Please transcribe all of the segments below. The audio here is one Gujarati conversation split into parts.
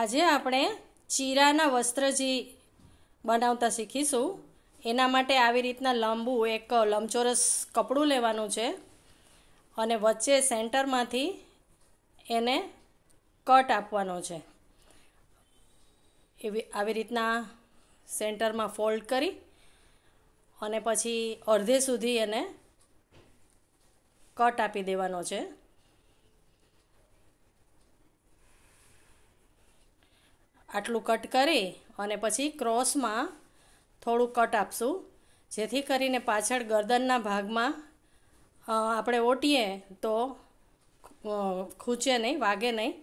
આજે આપણે ચીરાના વસ્ત્ર જે બનાવતા શીખીશું એના માટે આવી રીતના લાંબુ એક લંબચોરસ કપડું લેવાનું છે અને વચ્ચે સેન્ટરમાંથી એને કટ આપવાનો છે એવી આવી રીતના સેન્ટરમાં ફોલ્ડ કરી અને પછી અડધે સુધી એને કટ આપી દેવાનો છે આટલું કટ કરી અને પછી ક્રોસમાં થોડું કટ આપશું જેથી કરીને પાછળ ગરદનના ભાગમાં આપણે ઓટીએ તો ખૂંચે નહીં વાગે નહીં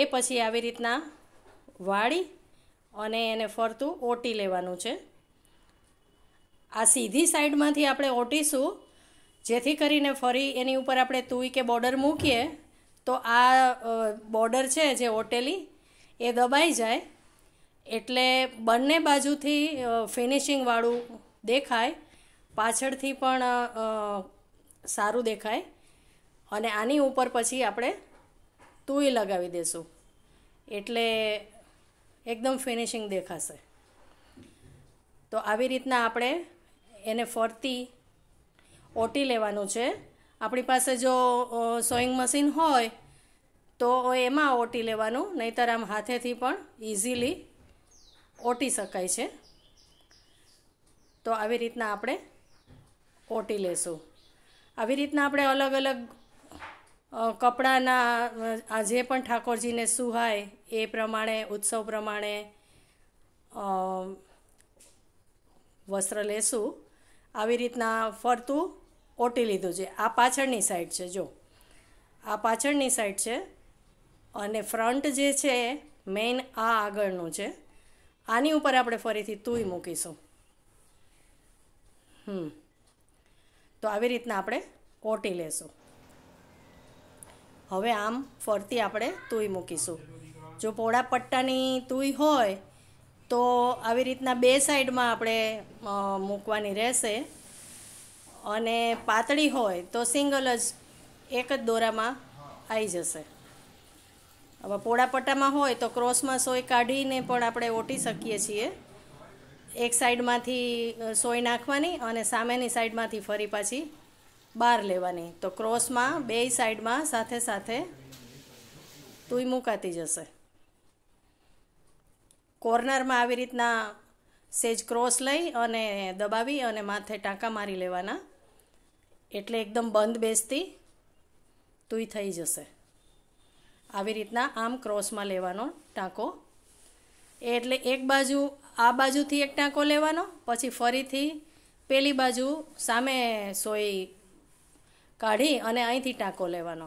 એ પછી આવી રીતના વાળી અને એને ફરતું ઓટી લેવાનું છે આ સીધી સાઈડમાંથી આપણે ઓટીશું જેથી કરીને ફરી એની ઉપર આપણે તુઈ કે બોર્ડર મૂકીએ તો આ બોર્ડર છે જે ઓટેલી એ દબાઈ જાય એટલે બંને બાજુથી ફિનિશિંગવાળું દેખાય પાછળથી પણ સારું દેખાય અને આની ઉપર પછી આપણે તુઈ લગાવી દઈશું એટલે એકદમ ફિનિશિંગ દેખાશે તો આવી રીતના આપણે એને ફરતી ઓટી લેવાનું છે આપણી પાસે જો સોઈંગ મશીન હોય તો એમાં ઓટી લેવાનું નહીતર આમ હાથેથી પણ ઇઝીલી ઓટી શકાય છે તો આવી રીતના આપણે ઓટી લેશું આવી રીતના આપણે અલગ અલગ કપડાના આ જે પણ ઠાકોરજીને સુહાય એ પ્રમાણે ઉત્સવ પ્રમાણે વસ્ત્ર લેશું આવી રીતના ફરતું ઓટી લીધું છે આ પાછળની સાઈડ છે જો આ પાછળની સાઈડ છે અને ફ્રન્ટ જે છે મેઇન આ આગળનું છે આની ઉપર આપણે ફરીથી તુંય મૂકીશું હમ તો આવી રીતના આપણે ઓટી લેશું હવે આમ ફરતી આપણે તુંય મૂકીશું જો પોળા પટ્ટાની તુંય હોય તો આવી રીતના બે સાઈડમાં આપણે મૂકવાની રહેશે અને પાતળી હોય તો સિંગલ જ એક જ દોરામાં આવી જશે હવે પોળા હોય તો ક્રોસમાં સોય કાઢીને પણ આપણે ઓટી શકીએ છીએ એક સાઈડમાંથી સોય નાખવાની અને સામેની સાઈડમાંથી ફરી પાછી બહાર લેવાની તો ક્રોસમાં બે સાઈડમાં સાથે સાથે તુઈ મુકાતી જશે કોર્નરમાં આવી રીતના સેજ ક્રોસ લઈ અને દબાવી અને માથે ટાંકા મારી લેવાના એટલે એકદમ બંધ બેસતી તુંય થઈ જશે આવી રીતના આમ ક્રોસમાં લેવાનો ટાંકો એટલે એક બાજુ આ બાજુથી એક ટાંકો લેવાનો પછી ફરીથી પેલી બાજુ સામે સોઈ કાઢી અને અહીંથી ટાંકો લેવાનો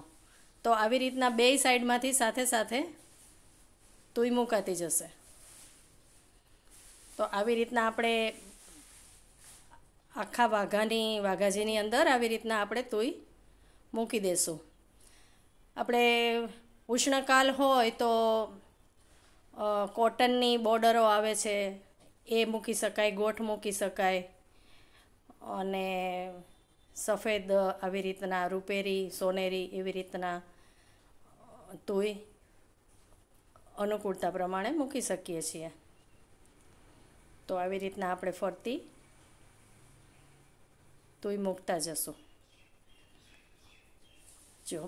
તો આવી રીતના બેય સાઈડમાંથી સાથે સાથે તુંય મુકાતી જશે તો આવી રીતના આપણે આખા વાઘાની વાઘાજીની અંદર આવી રીતના આપણે તોય મૂકી દેશું આપણે ઉષ્ણકાલ હોય તો કોટનની બોર્ડરો આવે છે એ મૂકી શકાય ગોઠ મૂકી શકાય અને સફેદ આવી રીતના રૂપેરી સોનેરી એવી રીતના તોય અનુકૂળતા પ્રમાણે મૂકી શકીએ છીએ તો આવી રીતના આપણે ફરતી તોય મૂકતા જશું જો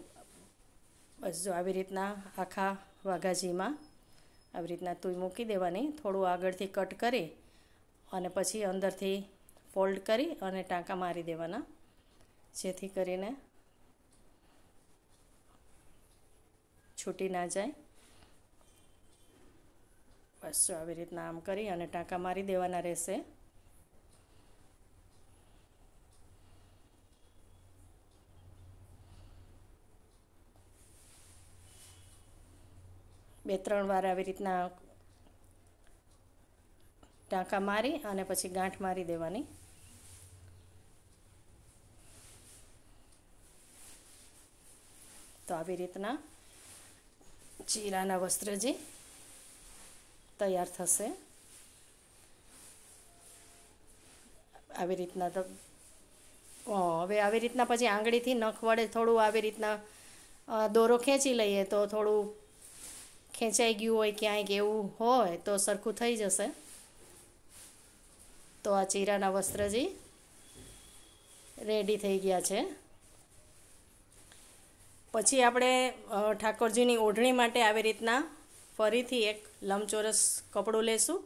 બસ જો આવી રીતના આખા વાઘાજીમાં આવી રીતના તોય મૂકી દેવાની થોડું આગળથી કટ કરી અને પછી અંદરથી ફોલ્ડ કરી અને ટાંકા મારી દેવાના જેથી કરીને છૂટી ના જાય બસ જો આવી રીતના આમ કરી અને ટાંકા મારી દેવાના રહેશે બે ત્રણ વાર આવી રીતના ટાંકા મારી અને પછી ગાંઠ મારી દેવાની તો આવી રીતના ચીરાના વસ્ત્ર જે તૈયાર થશે આવી રીતના તો હવે આવી રીતના પછી આંગળીથી નખ વડે થોડું આવી રીતના દોરો ખેંચી લઈએ તો થોડું ખેંચાઈ ગયું હોય ક્યાંય કે એવું હોય તો સરખું થઈ જશે તો આ ચીરાના વસ્ત્રજી રેડી થઈ ગયા છે પછી આપણે ઠાકોરજીની ઓઢણી માટે આવી રીતના ફરીથી એક લંબચોરસ કપડું લેશું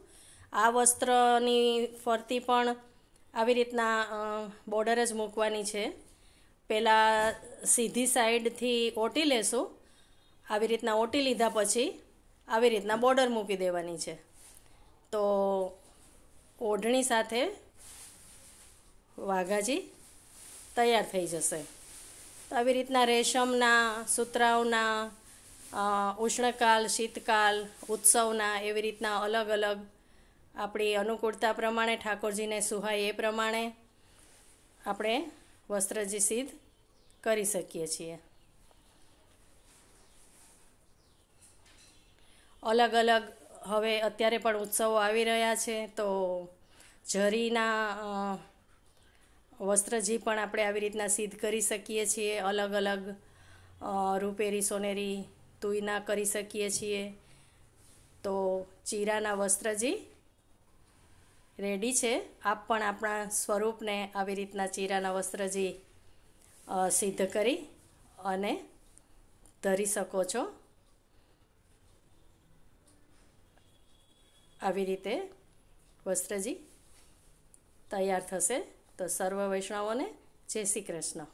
આ વસ્ત્રની ફરતી પણ આવી રીતના બોર્ડર જ મૂકવાની છે પહેલાં સીધી સાઈડથી ઓટી લેશું આવી રીતના ઓટી લીધા પછી આવી રીતના બોર્ડર મૂકી દેવાની છે તો ઓઢણી સાથે વાઘાજી તૈયાર થઈ જશે તો આવી રીતના રેશમના સુતરાઓના ઉષ્ણકાલ શીતકાલ ઉત્સવના એવી રીતના અલગ અલગ આપણી અનુકૂળતા પ્રમાણે ઠાકોરજીને સુહાય એ પ્રમાણે આપણે વસ્ત્રજી સિદ્ધ કરી શકીએ છીએ અલગ અલગ હવે અત્યારે પણ ઉત્સવો આવી રહ્યા છે તો ઝરીના વસ્ત્રજી પણ આપણે આવી રીતના સિદ્ધ કરી શકીએ છીએ અલગ અલગ રૂપેરી સોનેરી તુયના કરી શકીએ છીએ તો ચીરાના વસ્ત્ર જે રેડી છે આપ પણ આપણા સ્વરૂપને આવી રીતના ચીરાના વસ્ત્રજી સિદ્ધ કરી અને ધરી શકો છો આવી રીતે વસ્ત્રજી તૈયાર થશે તો સર્વ વૈષ્ણવોને જય શ્રી કૃષ્ણ